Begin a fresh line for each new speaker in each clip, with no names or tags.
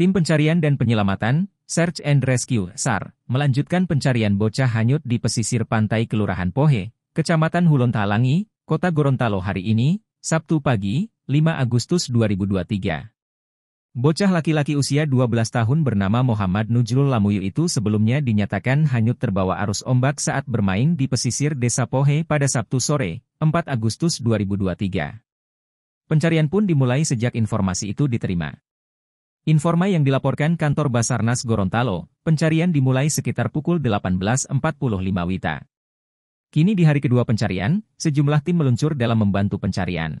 Tim Pencarian dan Penyelamatan, Search and Rescue, SAR, melanjutkan pencarian bocah hanyut di pesisir pantai Kelurahan Pohe, Kecamatan Hulon Talangi, Kota Gorontalo hari ini, Sabtu pagi, 5 Agustus 2023. Bocah laki-laki usia 12 tahun bernama Muhammad Nujrul Lamuyu itu sebelumnya dinyatakan hanyut terbawa arus ombak saat bermain di pesisir Desa Pohe pada Sabtu sore, 4 Agustus 2023. Pencarian pun dimulai sejak informasi itu diterima. Informa yang dilaporkan kantor Basarnas Gorontalo, pencarian dimulai sekitar pukul 18.45 WITA. Kini di hari kedua pencarian, sejumlah tim meluncur dalam membantu pencarian.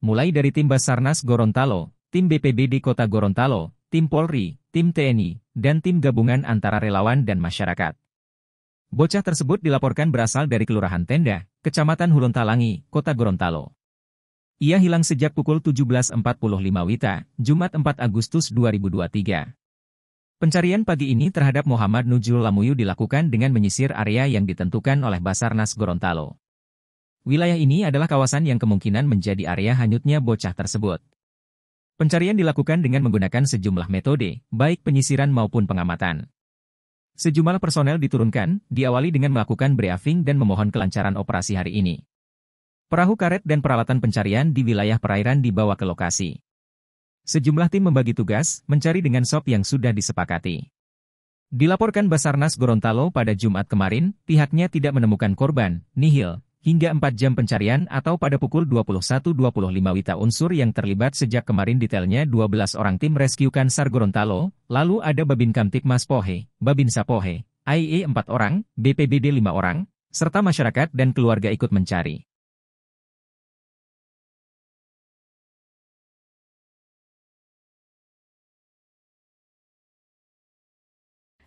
Mulai dari tim Basarnas Gorontalo, tim BPBD Kota Gorontalo, tim Polri, tim TNI, dan tim gabungan antara relawan dan masyarakat. Bocah tersebut dilaporkan berasal dari Kelurahan Tenda, Kecamatan Talangi, Kota Gorontalo. Ia hilang sejak pukul 17.45 Wita, Jumat 4 Agustus 2023. Pencarian pagi ini terhadap Muhammad Nujul Lamuyu dilakukan dengan menyisir area yang ditentukan oleh Basarnas Gorontalo. Wilayah ini adalah kawasan yang kemungkinan menjadi area hanyutnya bocah tersebut. Pencarian dilakukan dengan menggunakan sejumlah metode, baik penyisiran maupun pengamatan. Sejumlah personel diturunkan, diawali dengan melakukan briefing dan memohon kelancaran operasi hari ini. Perahu karet dan peralatan pencarian di wilayah perairan dibawa ke lokasi. Sejumlah tim membagi tugas, mencari dengan sop yang sudah disepakati. Dilaporkan Basarnas Gorontalo pada Jumat kemarin, pihaknya tidak menemukan korban, nihil, hingga 4 jam pencarian atau pada pukul 21.25 Wita unsur yang terlibat sejak kemarin detailnya 12 orang tim rescue Kansar Gorontalo, lalu ada Babin Mas Pohe, Babin Sapohe, IE 4 orang, BPBD 5 orang, serta masyarakat dan keluarga ikut mencari.